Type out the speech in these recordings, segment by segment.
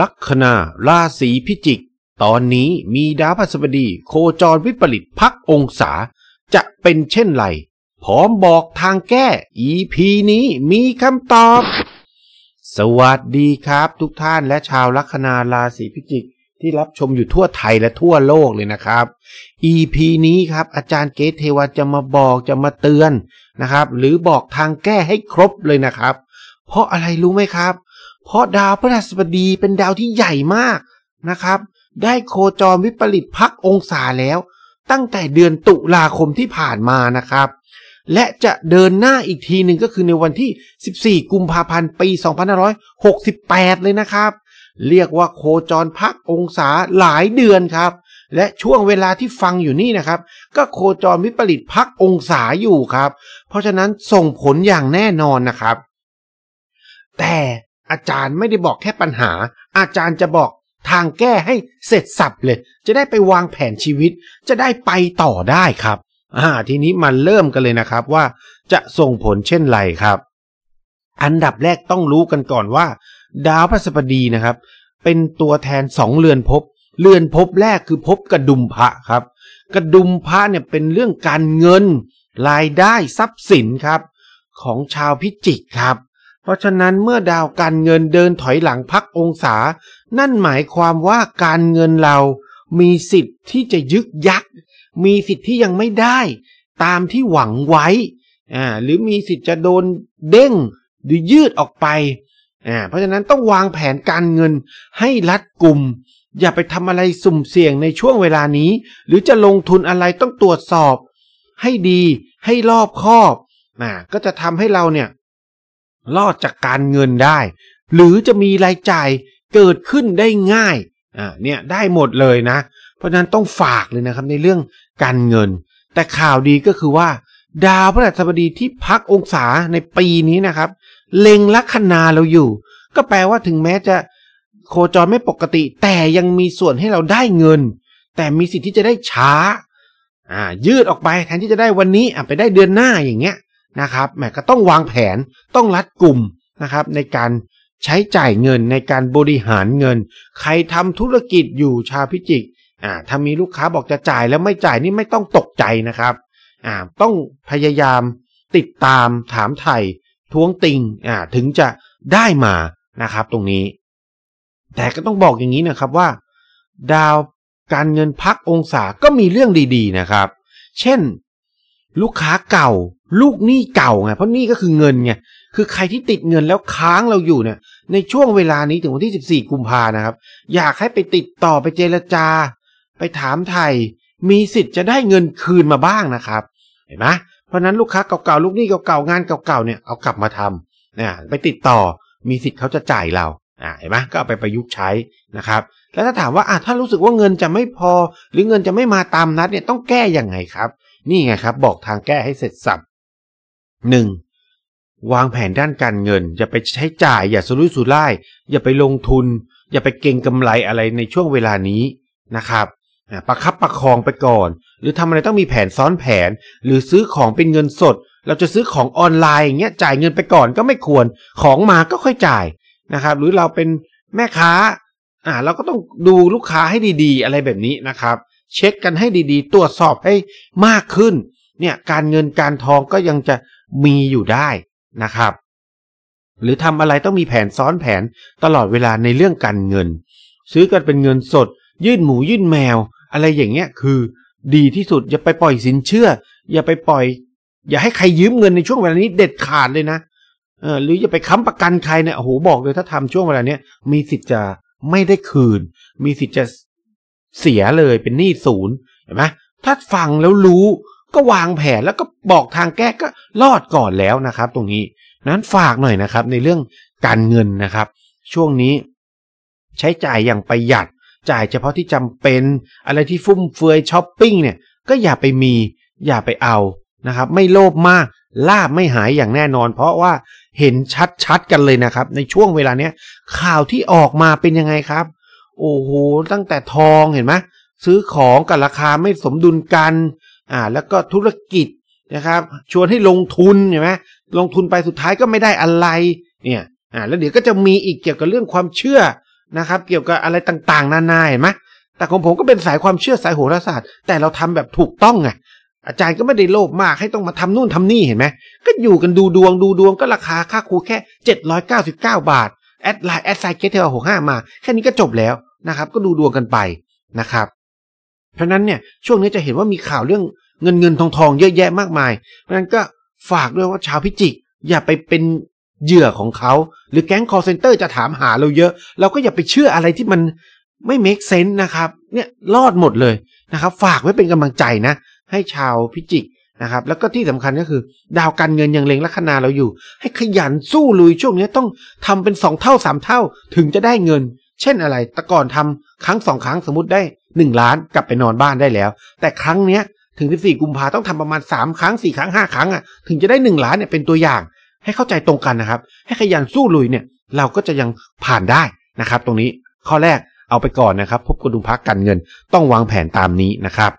ลัคนาราศีพิจิก ตอนนี้มีดาวพฤหัสบดีโคจรวิปริตพักองศาจะเป็นเช่นไรพร้อมบอกทางแก้ EP นี้มีคำตอบ สวัสดีครับทุกท่านและชาวลัคนาราศีพิจิก ที่รับชมอยู่ทั่วไทยและทั่วโลกเลยนะครับ EP นี้ครับอาจารย์เกตเทวาจะมาบอกจะมาเตือนนะครับ หรือบอกทางแก้ให้ครบเลยนะครับ เพราะอะไรรู้ไหมครับเพราะดาวพฤหัสบดีเป็นดาวที่ใหญ่มากนะครับ ได้โคจรวิปริตพักองศาแล้ว ตั้งแต่เดือนตุลาคมที่ผ่านมานะครับ และจะเดินหน้าอีกทีหนึ่งก็คือในวันที่ 14 กุมภาพันธ์ปี 2568 เลยนะครับ เรียกว่าโคจรพักองศาหลายเดือนครับ และช่วงเวลาที่ฟังอยู่นี่นะครับ ก็โคจรวิปริตพักองศาอยู่ครับ เพราะฉะนั้นส่งผลอย่างแน่นอนนะครับ แต่อาจารย์ไม่ได้บอกแค่ปัญหา อาจารย์จะบอกทางแก้ให้เสร็จสับเลย จะได้ไปวางแผนชีวิต จะได้ไปต่อได้ครับ อ่า ทีนี้มันเริ่มกันเลยนะครับ ว่าจะส่งผลเช่นไรครับ อันดับแรกต้องรู้กันก่อนว่า ดาวพฤหัสบดีนะครับ เป็นตัวแทนสองเรือนภพเรือนภพแรกคือภพกระดุมพระครับ กระดุมพระเนี่ยเป็นเรื่องการเงินรายได้ทรัพย์สินครับ ของชาวพิจิกครับเพราะฉะนั้นเมื่อดาวการเงินเดินถอยหลังพักองศา นั่นหมายความว่าการเงินเรา มีสิทธิ์ที่จะยึกยัก มีสิทธิ์ที่ยังไม่ได้ ตามที่หวังไว้อ่าหรือมีสิทธิ์จะโดนเด้งหรือยืดออกไปอ่าเพราะฉะนั้นต้องวางแผนการเงินให้รัดกลุ่มอย่าไปทำอะไรสุ่มเสี่ยงในช่วงเวลานี้ หรือจะลงทุนอะไรต้องตรวจสอบ ให้ดีให้รอบคอบอ่าก็จะทำให้เราเนี่ยรอดจากการเงินได้ หรือจะมีรายจ่ายเกิดขึ้นได้ง่ายอ่าเนี่ยได้หมดเลยนะเพราะฉะนั้นต้องฝากเลยนะครับในเรื่องการเงิน แต่ข่าวดีก็คือว่า ดาวพฤหัสบดีที่พักองศาในปีนี้นะครับ เล็งลัคนาเราอยู่ ก็แปลว่าถึงแม้จะโคจรไม่ปกติ แต่ยังมีส่วนให้เราได้เงิน แต่มีสิทธิ์ที่จะได้ช้าอ่ายืดออกไปแทนที่จะได้วันนี้อ่ะไปได้เดือนหน้าอย่างเงี้ยนะครับแหมก็ต้องวางแผน ต้องรัดกลุ่มนะครับ ในการใช้จ่ายเงินในการบริหารเงิน ใครทำธุรกิจอยู่ชาพิจิกอ่าถ้ามีลูกค้าบอกจะจ่ายแล้วไม่จ่ายนี่ไม่ต้องตกใจนะครับอ่าต้องพยายามติดตามถามไถ่ทวงติงอ่าถึงจะได้มานะครับตรงนี้ แต่ก็ต้องบอกอย่างนี้นะครับว่า ดาวการเงินพักองศา ก็มีเรื่องดี ๆนะครับ เช่น ลูกค้าเก่าลูกหนี้เก่าไง เพราะหนี้ก็คือเงินไงคือใครที่ติดเงินแล้วค้างเราอยู่เนี่ยในช่วงเวลานี้ถึงวันที่ 14 กุมภานะครับอยากให้ไปติดต่อไปเจรจา ไปถามไทยมีสิทธิ์จะได้เงินคืนมาบ้างนะครับเห็นไหมเพราะนั้นลูกค้าเก่าๆลูกหนี้เก่าๆงานเก่าๆเนี่ยเอากลับมาทำนะไปติดต่อมีสิทธิ์เขาจะจ่ายเราอ่าเห็นไหมก็เอาไปประยุกต์ใช้นะครับแล้วถ้าถามว่าอ่ะถ้ารู้สึกว่าเงินจะไม่พอหรือเงินจะไม่มาตามนัดเนี่ยต้องแก้อย่างไงครับนี่ไงครับบอกทางแก้ให้เสร็จสับ 1. วางแผนด้านการเงิน อย่าไปใช้จ่าย อย่าสรุยสุร่ายอย่าไปลงทุน อย่าไปเก่งกำไรอะไรในช่วงเวลานี้นะครับประคับประคองไปก่อน หรือทำอะไรต้องมีแผนซ้อนแผนหรือซื้อของเป็นเงินสด เราจะซื้อของออนไลน์อย่างเงี้ยจ่ายเงินไปก่อนก็ไม่ควรของมาก็ค่อยจ่ายนะครับ หรือเราเป็นแม่ค้าอ่าเราก็ต้องดูลูกค้าให้ดีๆ อะไรแบบนี้นะครับ เช็คกันให้ดี ๆ ตรวจสอบให้มากขึ้นเนี่ยการเงินการทองก็ยังจะมีอยู่ได้นะครับ หรือทำอะไรต้องมีแผนซ้อนแผนตลอดเวลาในเรื่องการเงิน ซื้อกันเป็นเงินสดยื่นหมูยื่นแมว อะไรอย่างเงี้ย คือ ดีที่สุดอย่าไปปล่อยสินเชื่อ อย่าไปปล่อย อย่าให้ใครยืมเงินในช่วงเวลานี้ เด็ดขาดเลยนะเออหรืออย่าไปค้ำประกันใครเนี่ยโอ้โหบอกเลยถ้าทำช่วงเวลาเนี้ยมีสิทธิ์จะไม่ได้คืน มีสิทธิ์จะเสียเลยเป็นหนี้ศูนย์ เห็นไหมถ้าฟังแล้วรู้ก็วางแผน แล้วก็บอกทางแก้ก็รอดก่อนแล้วนะครับ ตรงนี้นั้นฝากหน่อยนะครับ ในเรื่องการเงินนะครับ ช่วงนี้ ใช้จ่ายอย่างประหยัด จ่ายเฉพาะที่จำเป็น อะไรที่ฟุ่มเฟือยช้อปปิ้งเนี่ย ก็อย่าไปมีอย่าไปเอานะครับ ไม่โลภมาก ลาบไม่หายอย่างแน่นอน เพราะว่าเห็นชัดๆกันเลยนะครับ ในช่วงเวลาเนี้ยข่าวที่ออกมาเป็นยังไงครับ โอ้โหตั้งแต่ทองเห็นไหมซื้อของกับราคาไม่สมดุลกันอ่าแล้วก็ธุรกิจนะครับชวนให้ลงทุนใช่ไหมลงทุนไปสุดท้ายก็ไม่ได้อะไรเนี่ยอ่าแล้วเดี๋ยวก็จะมีอีกเกี่ยวกับเรื่องความเชื่อนะครับ เกี่ยวกับอะไรต่างๆนานาเห็นไหมแต่ของผมก็เป็นสายความเชื่อสายโหราศาสตร์ แต่เราทำแบบถูกต้องไงอาจารย์ก็ไม่ได้โลภมากให้ต้องมาทำนู่นทำนี่เห็นไหมก็อยู่กันดูดวงดูดวงก็ราคาค่าครูแค่ 799บาทแอดไลน์แอดไซเกทเทลหกห้ามา แค่นี้ก็จบแล้วนะครับ ก็ดูดวงกันไปนะครับเพราะนั้นเนี่ยช่วงนี้จะเห็นว่ามีข่าวเรื่องเงินเงินทองทองเยอะแยะมากมาย เพราะนั้นก็ฝากด้วยว่าชาวพิจิก อย่าไปเป็นเหยื่อของเขาหรือแก๊งคอร์เซนเตอร์จะถามหาเราเยอะ เราก็อย่าไปเชื่ออะไรที่มันไม่เมคเซนต์นะครับเนี่ยรอดหมดเลยนะครับฝากไว้เป็นกำลังใจนะให้ชาวพิจิกนะครับแล้วก็ที่สำคัญก็คือ ดาวการเงินยังเล็งลัคนาเราอยู่ ให้ขยันสู้ลุยช่วงนี้ต้องทำเป็นสองเท่าสามเท่าถึงจะได้เงิน เช่นอะไรแต่ก่อนทำครั้งสองครั้งสมมติได้1ล้านกลับไปนอนบ้านได้แล้ว แต่ครั้งเนี้ยถึงสี่กุมภาต้องทำประมาณ 3 ครั้ง4ครั้ง5 ครั้งอ่ะถึงจะได้ 1 ล้านเนี่ยเป็นตัวอย่าง ให้เข้าใจตรงกันนะครับ ให้ขยันสู้ลุยเนี่ย เราก็จะยังผ่านได้นะครับ ตรงนี้ข้อแรกเอาไปก่อนนะครับ พบกระดุมพักกันเงิน ต้องวางแผนตามนี้นะครับ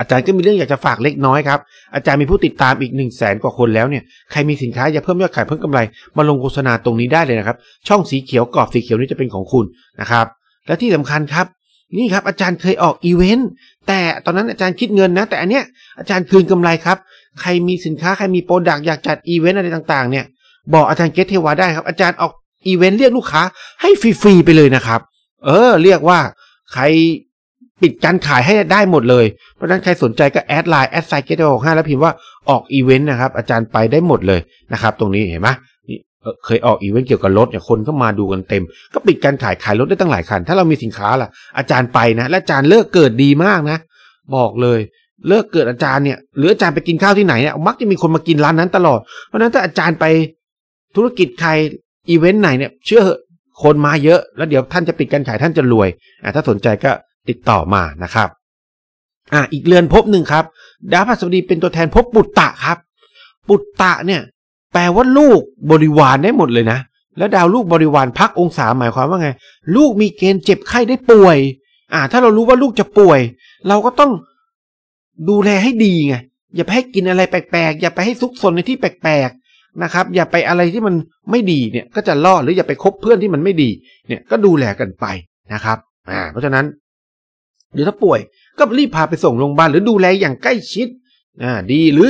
อาจารย์ก็มีเรื่องอยากจะฝากเล็กน้อยครับอาจารย์มีผู้ติดตามอีก1นึ่งแสนกว่าคนแล้วเนี่ยใครมีสินค้าจะเพิ่มยอดขายเพิ่มกำไร มาลงโฆษณาตรงนี้ได้เลยนะครับช่องสีเขียวกรอบสีเขียวนี้จะเป็นของคุณนะครับ และที่สำคัญครับนี่ครับอาจารย์เคยออกอีเวนต์แต่ตอนนั้นอาจารย์คิดเงินนะ แต่อันเนี้ยอาจารย์คืนกำไรครับ ใครมีสินค้าใครมีโปรดักต์อยากจัดอีเวนต์อะไรต่าง ๆเนี่ย บอกอาจารย์เกตเทวาได้ครับอาจารย์ออกอีเวนต์เรียกลูกค้าให้ฟรีๆไปเลยนะครับเออเรียกว่าใครปิดการขายให้ได้หมดเลยเพราะนั้นใครสนใจ ก็แอดไลน์แอดไซเกตเทวาหแล้วพิมพ์ว่าออกอีเวนต์นะครับอาจารย์ไปได้หมดเลยนะครับ ตรงนี้เห็นไหมเคยออกอีเวนต์เกี่ยวกับรถเนี่ยคนก็มาดูกันเต็ม ก็ปิดการขายขายรถได้ตั้งหลายคัน ถ้าเรามีสินค้าล่ะอาจารย์ไปนะ และอาจารย์เลิกเกิดดีมากนะ บอกเลย เลิกเกิดอาจารย์เนี่ยหรืออาจารย์ไปกินข้าวที่ไหนเนี่ยมักจะมีคนมากินร้านนั้นตลอดเพราะนั้นถ้าอาจารย์ไป ธุรกิจ ใครอีเวนต์ไหน เนี่ย เชื่อคนมาเยอะ แล้วเดี๋ยวท่านจะปิดการขายท่านจะรวยอ่ถ้าสนใจก็ติดต่อมานะครับ อ่ะอีกเรือนพบหนึ่งครับดาวพฤหัสบดีเป็นตัวแทนพบปุตตะครับ ปุตตะเนี่ยแปลว่าลูกบริวารได้หมดเลยนะแล้วดาวลูกบริวารพักองศา หมายความว่าไงลูกมีเกณฑ์เจ็บไข้ได้ป่วย อ่า ถ้าเรารู้ว่าลูกจะป่วย เราก็ต้องดูแลให้ดีไงอย่าไปให้กินอะไรแปลกๆอย่าไปให้ซุกซนในที่แปลกๆนะครับ อย่าไปอะไรที่มันไม่ดีเนี่ย ก็จะล่อหรืออย่าไปคบเพื่อนที่มันไม่ดี เนี่ยก็ดูแลกันไปนะครับอ่าเพราะฉะนั้นเดี๋ยวถ้าป่วยก็รีบพาไปส่งโรงพยาบาลหรือดูแลอย่างใกล้ชิดอ่าดีหรือ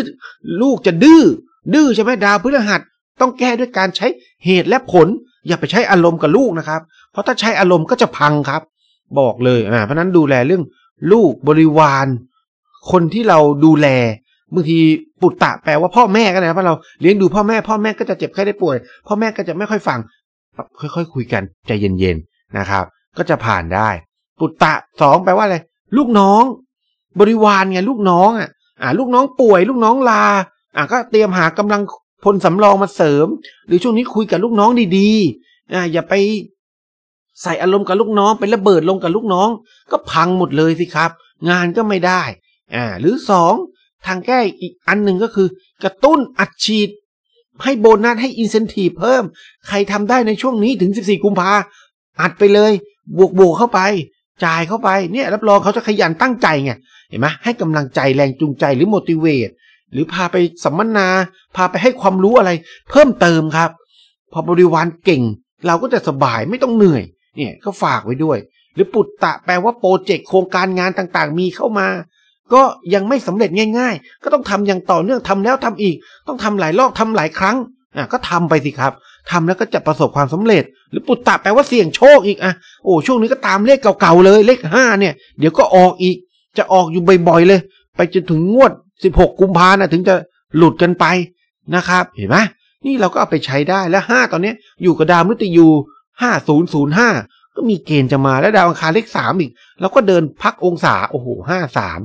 ลูกจะดื้อดื้อใช่ไหมดาวพฤหัส ต้องแก้ด้วยการใช้เหตุและผล อย่าไปใช้อารมณ์กับลูกนะครับ เพราะถ้าใช้อารมณ์ก็จะพังครับ บอกเลยอ่าเพราะนั้นดูแลเรื่อง ลูกบริวาร คนที่เราดูแลบางทีปุตตะแปลว่าพ่อแม่กันนะเพราะเราเลี้ยงดูพ่อแม่พ่อแม่ก็จะเจ็บไข้ได้ป่วย พ่อแม่ก็จะไม่ค่อยฟัง ค่อยๆคคุยกันใจเย็นๆนะครับ ก็จะผ่านได้ ปุตตะสองแปลว่าอะไรลูกน้อง บริวารไงลูกน้องอ่ะอ่า ลูกน้องป่วย ลูกน้องลาอ่ะก็เตรียมหากำลังพลสำรองมาเสริม หรือช่วงนี้คุยกับลูกน้องดีๆอ่าอย่าไปใส่อารมณ์กับลูกน้อง ไประเบิดลงกับลูกน้อง ก็พังหมดเลยสิครับ งานก็ไม่ได้อ่าหรือสองทางแก้อีกอันหนึ่งก็คือ กระตุ้นอัดฉีดให้โบนัสให้อินเซนティブเพิ่ม ใครทำได้ในช่วงนี้ถึง 14กุมภาอัดไปเลยบวกบวกเข้าไป จ่ายเข้าไปเนี่ยรับรองเขาจะขยันตั้งใจไงเห็นไหมให้กำลังใจแรงจูงใจหรือโมดิเวตหรือพาไปสัมมนา พาไปให้ความรู้อะไรเพิ่มเติมครับ พอบริวารเก่ง เราก็จะสบายไม่ต้องเหนื่อย เนี่ยก็ฝากไว้ด้วย หรือปุตตะแปลว่าโปรเจกต์โครงการงานต่างๆ มีเข้ามา ก็ยังไม่สำเร็จง่าย ๆ ก็ต้องทำอย่างต่อเนื่องทำแล้วทำอีก ต้องทำหลายรอบทำหลายครั้งอ่ะก็ทำไปสิครับ ทำแล้วก็จะประสบความสำเร็จ หรือปุตตะแปลว่าเสี่ยงโชคอีกอ่ะ โอ้ช่วงนี้ก็ตามเลขเก่าๆเลย เลขห้าเนี่ย เดี๋ยวก็ออกอีก จะออกอยู่บ่อยๆเลย ไปจนถึงงวดสิบหกกุมภานะถึงจะหลุดกันไปนะครับ เห็นไหมนี่เราก็เอาไปใช้ได้และาตอนนี้อยู่กับดาวมฤตยูห้าศศููนนยย์์ห้าก็มีเกณฑ์จะมาและดาวอังคารเลขสามอีกเราก็เดินพักองศาโอ้โหห้าสาม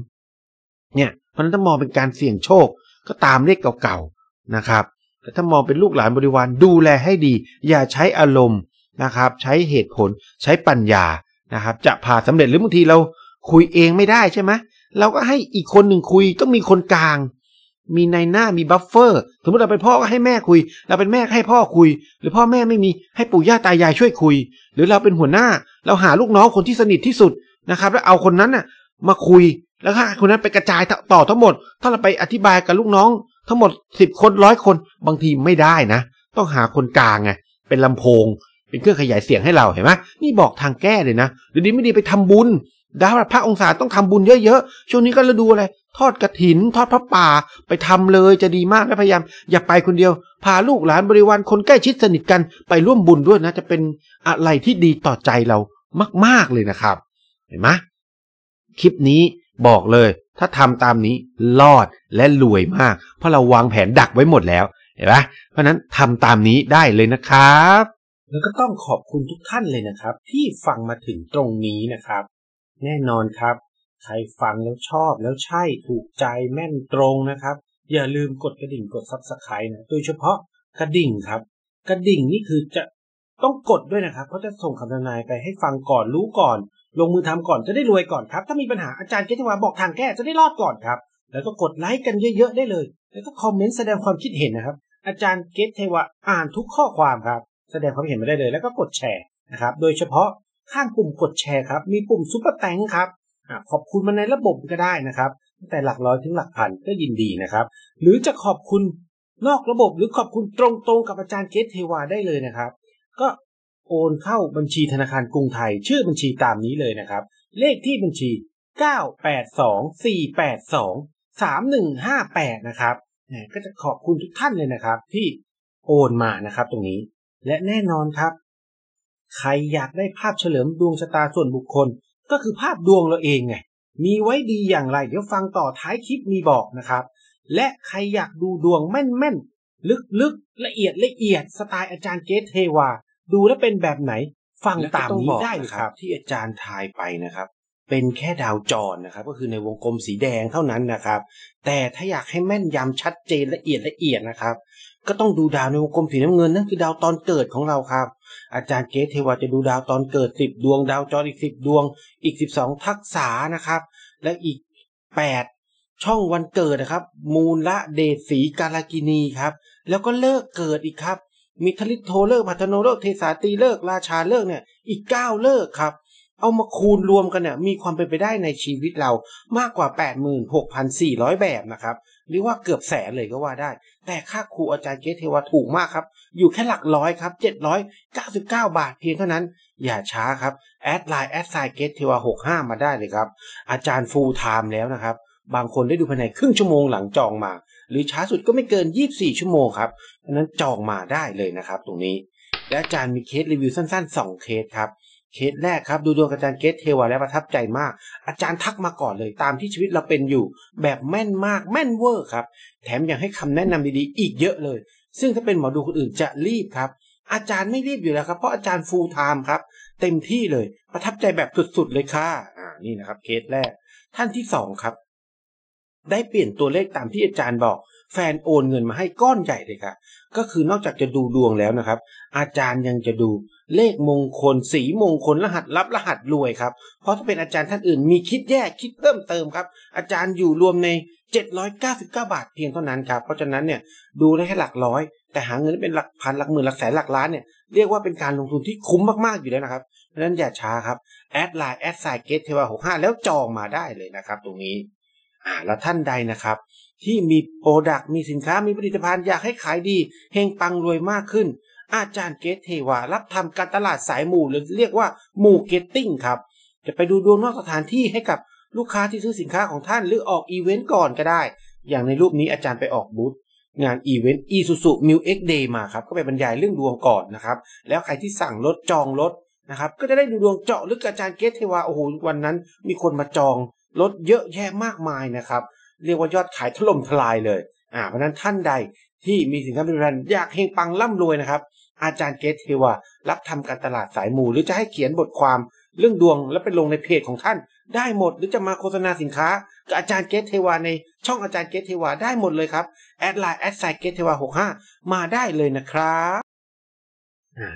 เนี่ยเพราะนั้นถ้ามองเป็นการเสี่ยงโชคก็ตามเลขเก่าๆนะครับแต่ถ้ามองเป็นลูกหลานบริวารดูแลให้ดี อย่าใช้อารมณ์นะครับ ใช้เหตุผลใช้ปัญญานะครับ จะพาสำเร็จหรือบางทีเราคุยเองไม่ได้ใช่ไหมเราก็ให้อีกคนหนึ่งคุยต้องมีคนกลาง มีในหน้ามีบัฟเฟอร์สมมติเราเป็นพ่อก็ให้แม่คุย เราเป็นแม่ให้พ่อคุย หรือพ่อแม่ไม่มีให้ปู่ย่าตายายช่วยคุย หรือเราเป็นหัวหน้า เราหาลูกน้องคนที่สนิทที่สุดนะครับ แล้วเอาคนนั้นน่ะ มาคุยแล้วถ้าคนนั้นไปกระจายต่อทั้งหมด ถ้าเราไปอธิบายกับลูกน้อง ทั้งหมดสิบคนร้อยคนบางทีไม่ได้นะต้องหาคนกลางไงเป็นลำโพง เป็นเครื่องขยายเสียงให้เราเห็นไหมนี่บอกทางแก้เลยนะหรือดีไม่ดีไปทำบุญดาวพระองศาต้องทำบุญเยอะ ๆ ช่วงนี้ก็ฤดูอะไรทอดกระถิน ทอดพระป่า ไปทำเลย จะดีมากนะพยายาม อย่าไปคนเดียวพาลูกหลานบริวารคนใกล้ชิดสนิทกันไปร่วมบุญด้วยนะจะเป็นอะไรที่ดีต่อใจเรามากๆ เลยนะครับเห็นไหมคลิปนี้บอกเลย ถ้าทำตามนี้รอดและรวยมาก เพราะเราวางแผนดักไว้หมดแล้ว เห็นไหมเพราะนั้นทำตามนี้ได้เลยนะครับแล้วก็ต้องขอบคุณทุกท่านเลยนะครับ ที่ฟังมาถึงตรงนี้นะครับแน่นอนครับ ใครฟังแล้วชอบแล้วใช่ถูกใจแม่นตรงนะครับ อย่าลืมกดกระดิ่งกดซับสไครต์นะ โดยเฉพาะกระดิ่งครับ กระดิ่งนี่คือจะต้องกดด้วยนะครับเพราะจะส่งคำทนายไปให้ฟังก่อนรู้ก่อน ลงมือทำก่อนจะได้รวยก่อนครับถ้ามีปัญหาอาจารย์เกตวาบอกทางแก้จะได้รอดก่อนครับ แล้วก็กดไลค์กันเยอะๆได้เลย แล้วก็คอมเมนต์แสดงความคิดเห็นนะครับ อาจารย์เกตเทวะอ่านทุกข้อความครับ แสดงความเห็นมาได้เลย แล้วก็กดแชร์นะครับ โดยเฉพาะข้างปุ่มกดแชร์ ครับ มีปุ่มซุปเปอร์แตงครับขอบคุณมาในระบบก็ได้นะครับ ตั้งแต่หลักร้อยถึงหลักพันก็ยินดีนะครับ หรือจะขอบคุณนอกระบบหรือขอบคุณตรงๆ กับอาจารย์เกตเทวาได้เลยนะครับ ก็โอนเข้าบัญชีธนาคารกรุงไทยชื่อบัญชีตามนี้เลยนะครับ เลขที่บัญชี 9824823158 นะครับ ก็จะขอบคุณทุกท่านเลยนะครับ ที่โอนมานะครับ ตรงนี้ และแน่นอนครับใครอยากได้ภาพเฉลิมดวงชะตาส่วนบุคคลก็คือภาพดวงเราเองไงมีไว้ดีอย่างไร เดี๋ยวฟังต่อท้ายคลิปมีบอกนะครับ และใครอยากดูดวงแม่น ๆ ลึกๆละเอียดละเอียดสไตล์อาจารย์เกตเทวาดูแล้วเป็นแบบไหน ฟังตามนี้ได้เลยครับ ที่อาจารย์ทายไปนะครับ เป็นแค่ดาวจรนะครับ ก็คือในวงกลมสีแดงเท่านั้นนะครับ แต่ถ้าอยากให้แม่นยำชัดเจนละเอียดละเอียดนะครับก็ต้องดูดาวในวงกลมสีน้ำเงินนั่นคือดาวตอนเกิดของเราครับ อาจารย์เกตเทวาจะดูดาวตอนเกิดสิบดวง ดาวจรอีกสิบดวง อีกสิบสองทักษานะครับ และอีกแปดช่องวันเกิดนะครับ มูลละเดชสีกาลากินีครับ แล้วก็เลิกเกิดอีกครับมิทลิโทเลิกพัฒโนเลิกเทสาตีเลิกราชาเลิกเนี่ย อีกเก้าเลิกครับเอามาคูณรวมกันเนี่ยมีความเป็นไปได้ในชีวิตเรามากกว่า 86,400 แบบนะครับหรือว่าเกือบแสนเลยก็ว่าได้ แต่ค่าครูอาจารย์เกสเทวาถูกมากครับ อยู่แค่หลักร้อยครับ 799 บาทเพียงเท่านั้น อย่าช้าครับ แอดไลน์แอดไซเกสเทวา65มาได้เลยครับ อาจารย์ฟูลไทม์แล้วนะครับ บางคนได้ดูภายในครึ่งชั่วโมงหลังจองมาหรือช้าสุดก็ไม่เกิน 24 ชั่วโมงครับเพราะนั้นจองมาได้เลยนะครับตรงนี้และอาจารย์มีเคสรีวิวสั้น ๆ2เคสครับเคสแรกครับดูดวงอาจารย์เกตเทวาและประทับใจมาก อาจารย์ทักมาก่อนเลย ตามที่ชีวิตเราเป็นอยู่แบบแม่นมากแม่นเวอร์ครับ แถมยังให้คำแนะนำดีๆอีกเยอะเลย ซึ่งถ้าเป็นหมอดูคนอื่นจะรีบครับ อาจารย์ไม่รีบอยู่แล้วครับเพราะอาจารย์ฟูลไทม์ครับเต็มที่เลย ประทับใจแบบสุดๆเลยค่ะ อ่านี่นะครับเคสแรก ท่านที่สองครับ ได้เปลี่ยนตัวเลขตามที่อาจารย์บอกแฟนโอนเงินมาให้ก้อนใหญ่เลยค่ะ ก็คือนอกจากจะดูดวงแล้วนะครับ อาจารย์ยังจะดูเลขมงคลสีมงคลรหัสรับรหัสรวยครับ เพราะถ้าเป็นอาจารย์ท่านอื่นมีคิดแยกคิดเพิ่มเติมครับ อาจารย์อยู่รวมใน799บาทเพียงเท่านั้นครับ เพราะฉะนั้นเนี่ยดูได้แค่หลักร้อย แต่หาเงินเป็นหลักพันหลักหมื่นหลักแสนหลักล้านเนี่ยเรียกว่าเป็นการลงทุนที่คุ้มมากๆอยู่แล้วนะครับ เพราะฉะนั้นอย่าช้าครับ แอดไลน์แอดไซเกตเทวาหกห้าแล้วจองมาได้เลยนะครับ ตรงนี้อแล้วท่านใดนะครับที่มีโปรดักต์มีสินค้ามีผลิตภัณฑ์อยากให้ขายดีเฮงปังรวยมากขึ้น อาจารย์เกตเทวา รับทำการตลาดสายหมู่ หรือเรียกว่า หมู่เกตติ้งครับจะไปดูดวงนอกสถานที่ให้กับลูกค้าที่ซื้อสินค้าของท่าน หรือออกอีเวนต์ก่อนก็ได้ อย่างในรูปนี้อาจารย์ไปออกบูธงานอีเวนต์อีซูซูมิวเอ็กเดย์มาครับก็ไปบรรยายเรื่องดวงก่อนนะครับแล้วใครที่สั่งรถจองรถนะครับก็จะได้ดูดวงเจาะลึกอาจารย์เกตเทวาโอ้โหวันนั้น มีคนมาจองลดเยอะแยะมากมายนะครับ เรียกว่ายอดขายถล่มทลายเลย อ่าเพราะนั้นท่านใดที่มีสินค้าเป็นแบรนด์อยากเฮงปังร่ำรวยนะครับ อาจารย์เกตเทวารับทำการตลาดสายมูหรือจะให้เขียนบทความเรื่องดวงแล้วไปลงในเพจของท่าน ได้หมดหรือจะมาโฆษณาสินค้ากับอาจารย์เกตเทวาในช่องอาจารย์เกตเทวาได้หมดเลยครับแอดไลน์แอดไซเกตเทวาหกห้ามาได้เลยนะครับ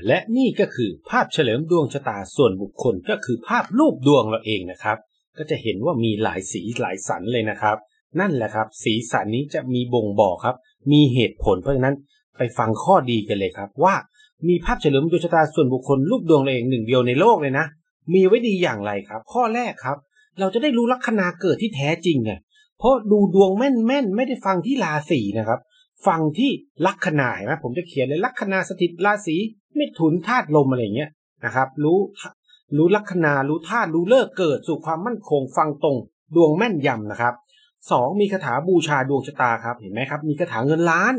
และนี่ก็คือภาพเฉลิมดวงชะตาส่วนบุคคลก็คือภาพรูปดวงเราเองนะครับก็จะเห็นว่ามีหลายสีหลายสันเลยนะครับ นั่นแหละครับ สีสันนี้จะมีบ่งบอกครับ มีเหตุผลเพราะฉะนั้นไปฟังข้อดีกันเลยครับ ว่ามีภาพเฉลิมดวงชะตาส่วนบุคคลรูปดวงเราเองหนึ่งเดียวในโลกเลยนะ มีไว้ดีอย่างไรครับ ข้อแรกครับ เราจะได้รู้ลัคนาเกิดที่แท้จริงไงเพราะดูดวงแม่นแม่นไม่ได้ฟังที่ราศีนะครับ ฟังที่ลัคนาเห็นไหมผมจะเขียนเลยลัคนาสถิตราศีเมถุนธาตุลมอะไรเงี้ยนะครับรู้รู้ลัคนา รู้ธาตุรู้เลิกเกิด สู่ความมั่นคง ฟังตรง ดวงแม่นยำนะครับ สองมีคาถาบูชาดวงชะตาครับ เห็นไหมครับ มีคาถาเงินล้าน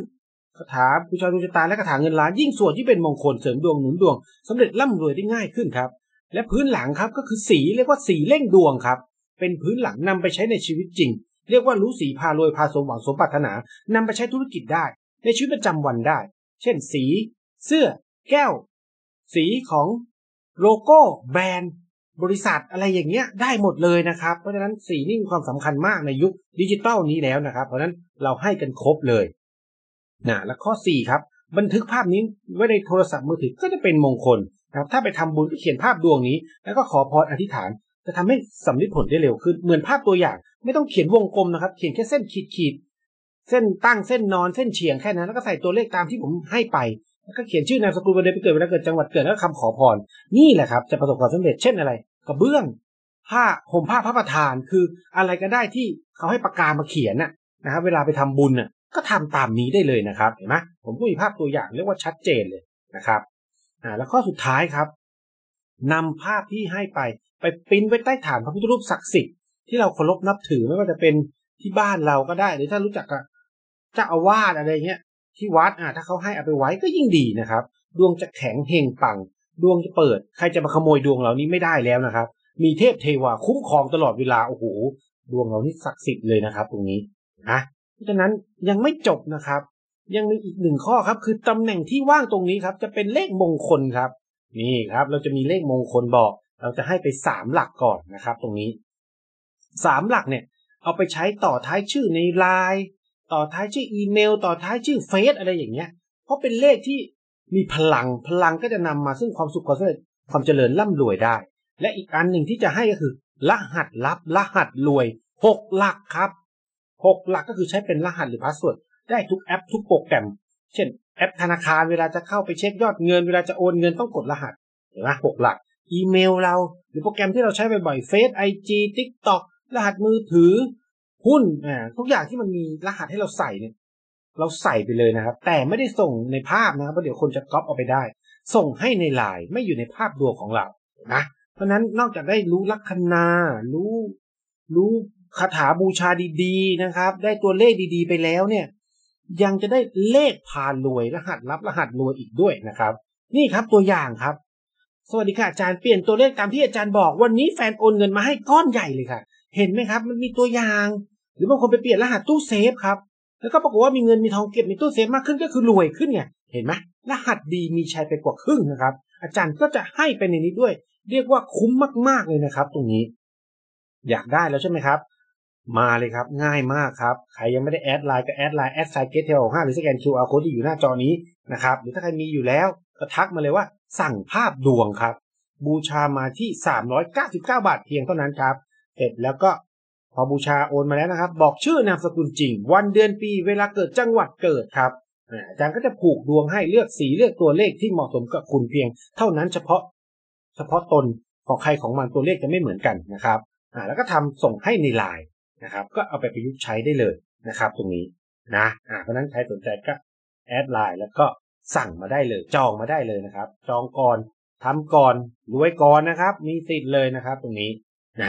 คาถาบูชาดวงชะตา และคาถาเงินล้านยิ่งสวดที่เป็นมงคลเสริมดวงหนุนดวง สำเร็จร่ำรวยได้ง่ายขึ้นครับ และพื้นหลังครับก็คือสี เรียกว่าสีเล่งดวงครับ เป็นพื้นหลังนำไปใช้ในชีวิตจริง เรียกว่ารู้สีพารวยพาสมหวังสมปรารถนา นำไปใช้ธุรกิจได้ ในชีวิตประจำวันได้ เช่นสี เสื้อ แก้ว สีของโลโก้ แบรนด์ บริษัทอะไรอย่างเงี้ยได้หมดเลยนะครับ เพราะฉะนั้นสีนี่มีความสำคัญมากในยุคดิจิตอลนี้แล้วนะครับ เพราะฉะนั้นเราให้กันครบเลยนะและข้อ 4 ครับ บันทึกภาพนี้ไว้ในโทรศัพท์มือถือก็จะเป็นมงคลนะครับถ้าไปทำบุญก็เขียนภาพดวงนี้ แล้วก็ขอพรอธิษฐาน จะทำให้สำลิดผลได้เร็วขึ้น เหมือนภาพตัวอย่างไม่ต้องเขียนวงกลมนะครับ เขียนแค่เส้นขีดขีดเส้นตั้งเส้นนอนเส้นเฉียงแค่นั้น แล้วก็ใส่ตัวเลขตามที่ผมให้ไปแล้วก็เขียนชื่อ นามสกุลวันเดือนปีเกิดเวลาเกิดจังหวัดเกิดแล้วคำขอพรนี่แหละครับ จะประสบความสำเร็จเช่นอะไรกระเบื้องผ้าห่มผ้าพระประธาน คืออะไรก็ได้ที่เขาให้ปากกามาเขียนน่ะ นะครับเวลาไปทำบุญน่ะ ก็ทำตามนี้ได้เลยนะครับเห็นไหมผมก็มีภาพตัวอย่างเรียกว่าชัดเจนเลยนะครับ อ่าแล้วข้อสุดท้ายครับ นำภาพที่ให้ไป ไปปิิ้นไว้ใต้ฐานพระพุทธรูปศักดิ์สิทธิ์ที่เราเคารพนับถือไม่ว่าจะเป็นที่บ้านเราก็ได้ หรือถ้ารู้จักกับเจ้าอาวาสอะไรเงี้ยที่วัดอ่ะถ้าเขาให้เอาไปไว้ก็ยิ่งดีนะครับ ดวงจะแข็งเฮงปัง ดวงจะเปิด ใครจะมาขโมยดวงเหล่านี้ไม่ได้แล้วนะครับ มีเทพเทวาคุ้มครองตลอดเวลา โอ้โห ดวงเหล่านี้ศักดิ์สิทธิ์เลยนะครับ ตรงนี้นะเพราะฉะนั้นยังไม่จบนะครับ ยังมีอีกหนึ่งข้อครับ คือตำแหน่งที่ว่างตรงนี้ครับ จะเป็นเลขมงคลครับ นี่ครับ เราจะมีเลขมงคลบอก เราจะให้ไปสามหลักก่อนนะครับ ตรงนี้ สามหลักเนี่ย เอาไปใช้ต่อท้ายชื่อในไลน์ต่อท้ายชื่ออีเมลต่อท้ายชื่อเฟซอะไรอย่างเงี้ย เพราะเป็นเลขที่มีพลังพลังก็จะนำมาซึ่งความสุขความสำเร็จความเจริญร่ำรวยได้ และอีกอันหนึ่งที่จะให้ก็คือ รหัสลับรหัสรวยหกหลักครับหกหลักก็คือใช้เป็นรหัสหรือพาสเวิร์ดได้ทุกแอป ทุกโปรแกรม เช่นแอปธนาคารเวลาจะเข้าไปเช็คยอดเงินเวลาจะโอนเงินต้องกดรหัสเห็นไหมหกหลักอีเมลเรา หรือโปรแกรมที่เราใช้บ่อยๆเฟซไอจีทิกต็อกรหัสมือถือหุ้นอ่าทุกอย่างที่มันมีรหัสให้เราใส่เนี่ยเราใส่ไปเลยนะครับ แต่ไม่ได้ส่งในภาพนะครับเพราะเดี๋ยวคนจะก๊อปเอาไปได้ ส่งให้ในไลน์ไม่อยู่ในภาพัวของเรานะเพราะนั้นนอกจากได้รู้ลัคนา รู้ รู้คาถาบูชาดี ๆนะครับ ได้ตัวเลขดีๆ ไปแล้วเนี่ย ยังจะได้เลขพารวย รหัสลับรหัสรวยอีกด้วยนะครับ นี่ครับตัวอย่างครับ สวัสดีค่ะอาจารย์เปลี่ยนตัวเลขตามที่อาจารย์บอก วันนี้แฟนโอนเงินมาให้ก้อนใหญ่เลยค่ะเห็นไหมครับมันมีตัวอย่าง หรือบางคนไปเปลี่ยนรหัสตู้เซฟครับแล้วก็ปรากฏว่ามีเงินมีทองเก็บในตู้เซฟมากขึ้นก็คือรวยขึ้นไงเห็นไหมรหัสดีมีชัยไปกว่าครึ่งนะครับ อาจารย์ก็จะให้ไปในนี้ด้วย เรียกว่าคุ้มมาก ๆเลยนะครับ ตรงนี้ อยากได้แล้วใช่ไหมครับ มาเลยครับง่ายมากครับ ใครยังไม่ได้แอดไลน์ก็แอดไลน์แอดไซเกตเทลห้าหรือสแกนคิวอาร์โค้ดที่อยู่หน้าจอนี้นะครับหรือถ้าใครมีอยู่แล้วก็ทักมาเลยว่า สั่งภาพดวงครับ บูชามาที่399บาทเพียงเท่านั้นครับเสร็จแล้วก็พอบูชาโอนมาแล้วนะครับ บอกชื่อนามสกุลจริง วันเดือนปีเวลาเกิดจังหวัดเกิดครับอาจารย์ก็จะผูกดวงให้เลือกสีเลือกตัวเลขที่เหมาะสมกับคุณเพียง เท่านั้นเฉพาะเฉพาะตนของใครของมันตัวเลขจะไม่เหมือนกันนะครับแล้วก็ทำส่งให้ในไลน์นะครับ ก็เอาไปประยุกต์ใช้ได้เลยนะครับ ตรงนี้นะเพราะนั้นใครสนใจก็แอดไลน์ แล้วก็สั่งมาได้เลย จองมาได้เลยนะครับ จองก่อนทำก่อนรวยก่อนนะครับ มีสิทธิ์เลยนะครับ ตรงนี้นะ